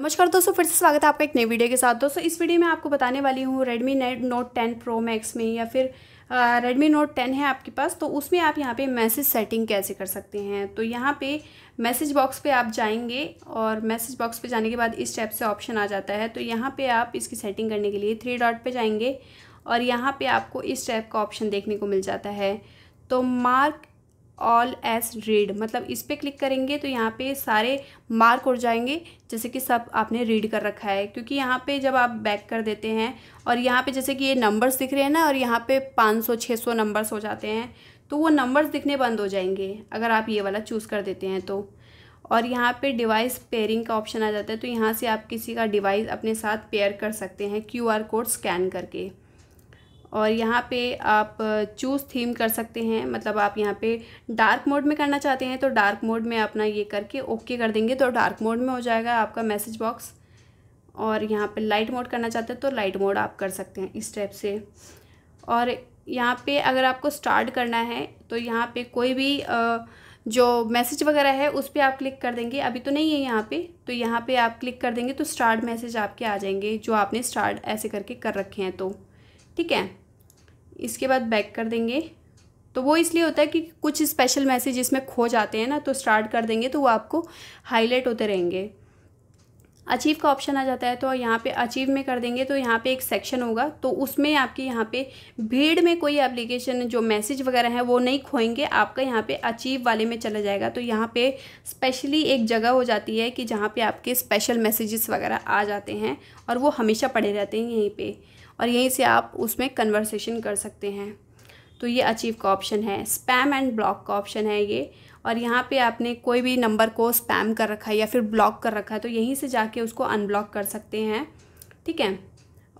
नमस्कार दोस्तों फिर से स्वागत है आपका एक नई वीडियो के साथ दोस्तों इस वीडियो में आपको बताने वाली हूँ Redmi net note ten pro max में या फिर रेडमी नोट टेन है आपके पास तो उसमें आप यहाँ पे मैसेज सेटिंग कैसे कर सकते हैं तो यहाँ पे मैसेज बॉक्स पे आप जाएंगे और मैसेज बॉक्स पे जाने के बाद इस टाइप से ऑप्शन आ जाता है तो यहाँ पे आप इसकी सेटिंग करने के लिए थ्री डॉट पर जाएंगे और यहाँ पर आपको इस टाइप का ऑप्शन देखने को मिल जाता है तो मार्क ऑल एस रीड मतलब इस पर क्लिक करेंगे तो यहाँ पे सारे मार्क उड़ जाएंगे जैसे कि सब आपने रीड कर रखा है क्योंकि यहाँ पे जब आप बैक कर देते हैं और यहाँ पे जैसे कि ये नंबर्स दिख रहे हैं ना और यहाँ पे 500 600 नंबर्स हो जाते हैं तो वो नंबर्स दिखने बंद हो जाएंगे अगर आप ये वाला चूज़ कर देते हैं तो और यहाँ पे डिवाइस पेयरिंग का ऑप्शन आ जाता है तो यहाँ से आप किसी का डिवाइस अपने साथ पेयर कर सकते हैं क्यूआर कोड स्कैन करके और यहाँ पे आप चूज़ थीम कर सकते हैं मतलब आप यहाँ पे डार्क मोड में करना चाहते हैं तो डार्क मोड में अपना ये करके ओके कर देंगे तो डार्क मोड में हो जाएगा आपका मैसेज बॉक्स और यहाँ पे लाइट मोड करना चाहते हैं तो लाइट मोड आप कर सकते हैं इस टाइप से और यहाँ पे अगर आपको स्टार्ट करना है तो यहाँ पे कोई भी जो मैसेज वगैरह है उस पर आप क्लिक कर देंगे अभी तो नहीं है यहाँ पे तो यहाँ पे आप क्लिक कर देंगे तो स्टार्ट मैसेज आपके आ जाएंगे जो आपने स्टार्ट ऐसे करके कर रखे हैं तो ठीक है इसके बाद बैक कर देंगे तो वो इसलिए होता है कि कुछ स्पेशल मैसेज इसमें खो जाते हैं ना तो स्टार्ट कर देंगे तो वो आपको हाईलाइट होते रहेंगे अचीव का ऑप्शन आ जाता है तो यहाँ पे अचीव में कर देंगे तो यहाँ पे एक सेक्शन होगा तो उसमें आपके यहाँ पे भीड़ में कोई एप्लीकेशन जो मैसेज वगैरह है वो नहीं खोएंगे आपका यहाँ पे अचीव वाले में चला जाएगा तो यहाँ पे स्पेशली एक जगह हो जाती है कि जहाँ पे आपके स्पेशल मैसेजेस वगैरह आ जाते हैं और वो हमेशा पड़े रहते हैं यहीं पर और यहीं से आप उसमें कन्वर्सेशन कर सकते हैं तो ये अचीव का ऑप्शन है स्पैम एंड ब्लॉक का ऑप्शन है ये और यहाँ पे आपने कोई भी नंबर को स्पैम कर रखा है या फिर ब्लॉक कर रखा है तो यहीं से जाके उसको अनब्लॉक कर सकते हैं ठीक है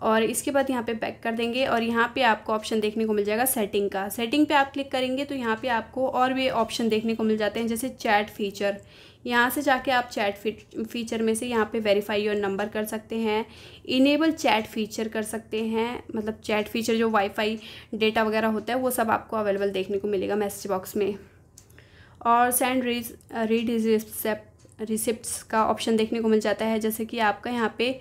और इसके बाद यहाँ पे बैक कर देंगे और यहाँ पे आपको ऑप्शन देखने को मिल जाएगा सेटिंग का सेटिंग पे आप क्लिक करेंगे तो यहाँ पे आपको और भी ऑप्शन देखने को मिल जाते हैं जैसे चैट फीचर यहाँ से जाके आप चैट फीचर में से यहाँ पे वेरीफाई योर नंबर कर सकते हैं इनेबल चैट फीचर कर सकते हैं मतलब चैट फीचर जो वाईफाई डेटा वगैरह होता है वो सब आपको अवेलेबल देखने को मिलेगा मैसेज बॉक्स में और सेंड रीज रीड रिसिप्ट का ऑप्शन देखने को मिल जाता है जैसे कि आपका यहाँ पर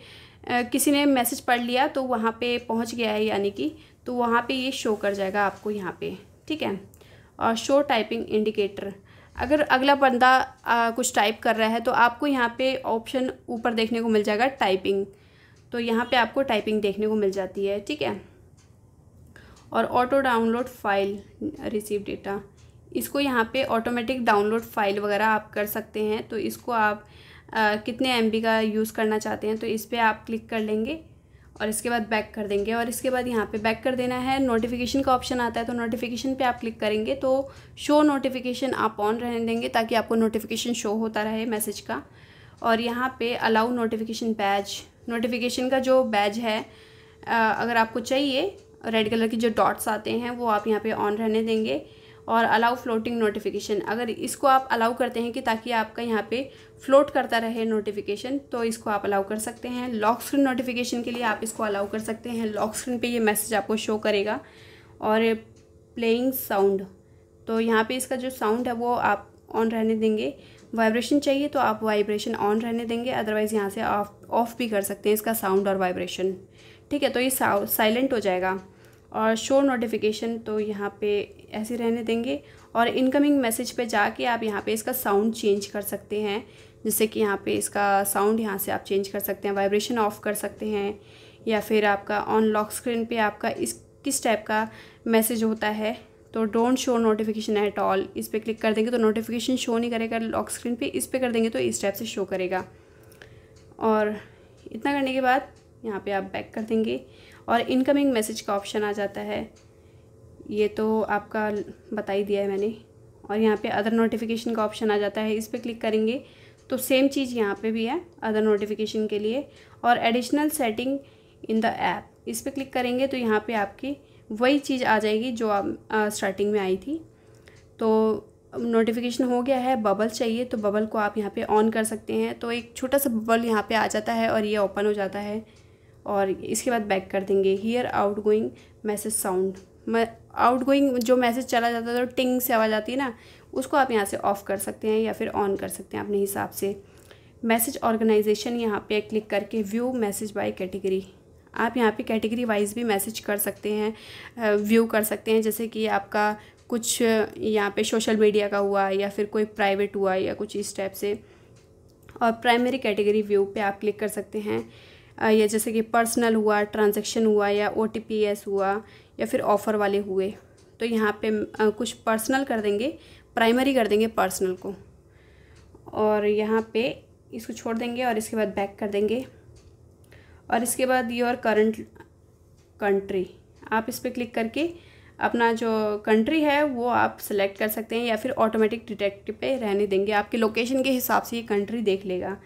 किसी ने मैसेज पढ़ लिया तो वहाँ पे पहुँच गया है यानी कि तो वहाँ पे ये शो कर जाएगा आपको यहाँ पे ठीक है और शो टाइपिंग इंडिकेटर अगर अगला बंदा आ, कुछ टाइप कर रहा है तो आपको यहाँ पे ऑप्शन ऊपर देखने को मिल जाएगा टाइपिंग तो यहाँ पे आपको टाइपिंग देखने को मिल जाती है ठीक है और auto download file receive data इसको यहाँ पे ऑटोमेटिक डाउनलोड फाइल वगैरह आप कर सकते हैं तो इसको आप आ, कितने एम का यूज़ करना चाहते हैं तो इस पर आप क्लिक कर लेंगे और इसके बाद बैक कर देंगे और इसके बाद यहाँ पे बैक कर देना है नोटिफिकेशन का ऑप्शन आता है तो नोटिफिकेशन पे आप क्लिक करेंगे तो शो नोटिफिकेशन आप ऑन रहने देंगे ताकि आपको नोटिफिकेशन शो होता रहे मैसेज का और यहाँ पे अलाउ नोटिफिकेशन बैज नोटिफिकेशन का जो बैज है अगर आपको चाहिए रेड कलर के जो डॉट्स आते हैं वो आप यहाँ पर ऑन रहने देंगे और अलाउ फ्लोटिंग नोटिफिकेशन अगर इसको आप अलाउ करते हैं कि ताकि आपका यहाँ पे फ्लोट करता रहे नोटिफिकेशन तो इसको आप अलाउ कर सकते हैं लॉक स्क्रीन नोटिफिकेशन के लिए आप इसको अलाउ कर सकते हैं लॉक स्क्रीन पे ये मैसेज आपको शो करेगा और प्लेइंग साउंड तो यहाँ पे इसका जो साउंड है वो आप ऑन रहने देंगे वाइब्रेशन चाहिए तो आप वाइब्रेशन ऑन रहने देंगे अदरवाइज़ यहाँ से ऑफ ऑफ भी कर सकते हैं इसका साउंड और वाइब्रेशन ठीक है तो ये साइलेंट हो जाएगा और शो नोटिफिकेशन तो यहाँ पे ऐसे रहने देंगे और इनकमिंग मैसेज पे जाके आप यहाँ पे इसका साउंड चेंज कर सकते हैं जैसे कि यहाँ पे इसका साउंड यहाँ से आप चेंज कर सकते हैं वाइब्रेशन ऑफ कर सकते हैं या फिर आपका ऑन लॉक स्क्रीन पे आपका इस किस टाइप का मैसेज होता है तो don't show notification at all इस पर क्लिक कर देंगे तो नोटिफिकेशन शो नहीं करेगा लॉक स्क्रीन पर इस पर कर देंगे तो इस टाइप से शो करेगा और इतना करने के बाद यहाँ पे आप बैक कर देंगे और इनकमिंग मैसेज का ऑप्शन आ जाता है ये तो आपका बता ही दिया है मैंने और यहाँ पे अदर नोटिफिकेशन का ऑप्शन आ जाता है इस पर क्लिक करेंगे तो सेम चीज़ यहाँ पे भी है अदर नोटिफिकेशन के लिए और additional setting in the app इस पर क्लिक करेंगे तो यहाँ पे आपकी वही चीज़ आ जाएगी जो आप स्टार्टिंग में आई थी तो नोटिफिकेशन हो गया है बबल चाहिए तो बबल को आप यहाँ पे ऑन कर सकते हैं तो एक छोटा सा बबल यहाँ पे आ जाता है और ये ओपन हो जाता है और इसके बाद बैक कर देंगे here outgoing message sound outgoing जो मैसेज चला जाता है तो टिंग से आवाज़ आती है ना उसको आप यहाँ से ऑफ़ कर सकते हैं या फिर ऑन कर सकते हैं अपने हिसाब से मैसेज ऑर्गेनाइजेशन यहाँ पे क्लिक करके व्यू मैसेज बाय कैटेगरी आप यहाँ पे कैटेगरी वाइज भी मैसेज कर सकते हैं व्यू कर सकते हैं जैसे कि आपका कुछ यहाँ पे सोशल मीडिया का हुआ या फिर कोई प्राइवेट हुआ या कुछ इस टाइप से और प्राइमरी कैटेगरी व्यू पे आप क्लिक कर सकते हैं या जैसे कि पर्सनल हुआ ट्रांजेक्शन हुआ या ओ हुआ या फिर ऑफ़र वाले हुए तो यहाँ पे कुछ पर्सनल कर देंगे प्राइमरी कर देंगे पर्सनल को और यहाँ पे इसको छोड़ देंगे और इसके बाद बैक कर देंगे और इसके बाद योर करंट कंट्री आप इस पर क्लिक करके अपना जो कंट्री है वो आप सेलेक्ट कर सकते हैं या फिर ऑटोमेटिक डिटेक्टिव पे रहने देंगे आपके लोकेशन के हिसाब से ये कंट्री देख लेगा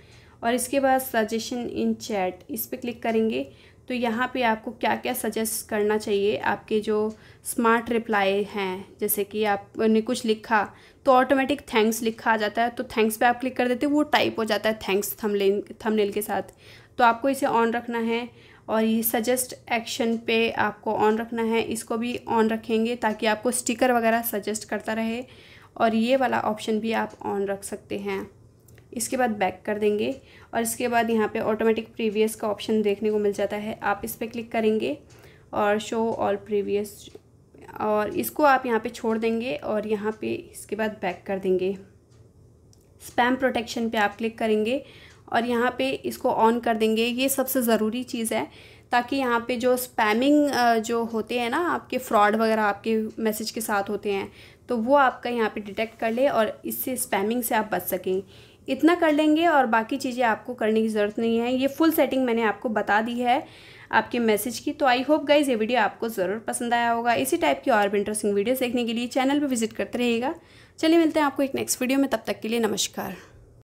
और इसके बाद सजेशन इन चैट इस पर क्लिक करेंगे तो यहाँ पे आपको क्या क्या सजेस्ट करना चाहिए आपके जो स्मार्ट रिप्लाई हैं जैसे कि आपने कुछ लिखा तो ऑटोमेटिक थैंक्स लिखा आ जाता है तो थैंक्स पे आप क्लिक कर देते हैं वो टाइप हो जाता है थैंक्स थमलेन थमलेल के साथ तो आपको इसे ऑन रखना है और ये सजेस्ट एक्शन पे आपको ऑन रखना है इसको भी ऑन रखेंगे ताकि आपको स्टिकर वगैरह सजेस्ट करता रहे और ये वाला ऑप्शन भी आप ऑन रख सकते हैं इसके बाद बैक कर देंगे और इसके बाद यहाँ पे ऑटोमेटिक प्रीवियस का ऑप्शन देखने को मिल जाता है आप इस पर क्लिक करेंगे और शो ऑल प्रीवियस और इसको आप यहाँ पे छोड़ देंगे और यहाँ पे इसके बाद बैक कर देंगे स्पैम प्रोटेक्शन पे आप क्लिक करेंगे और यहाँ पे इसको ऑन कर देंगे ये सबसे ज़रूरी चीज़ है ताकि यहाँ पे जो स्पैमिंग जो होते हैं ना आपके फ्रॉड वगैरह आपके मैसेज के साथ होते हैं तो वो आपका यहाँ पे डिटेक्ट कर ले और इससे स्पैमिंग से आप बच सकें इतना कर लेंगे और बाकी चीज़ें आपको करने की ज़रूरत नहीं है ये फुल सेटिंग मैंने आपको बता दी है आपके मैसेज की तो आई होप गाइज ये वीडियो आपको ज़रूर पसंद आया होगा इसी टाइप की और भी इंटरेस्टिंग वीडियोस देखने के लिए चैनल पर विजिट करते रहिएगा चलिए मिलते हैं आपको एक नेक्स्ट वीडियो में तब तक के लिए नमस्कार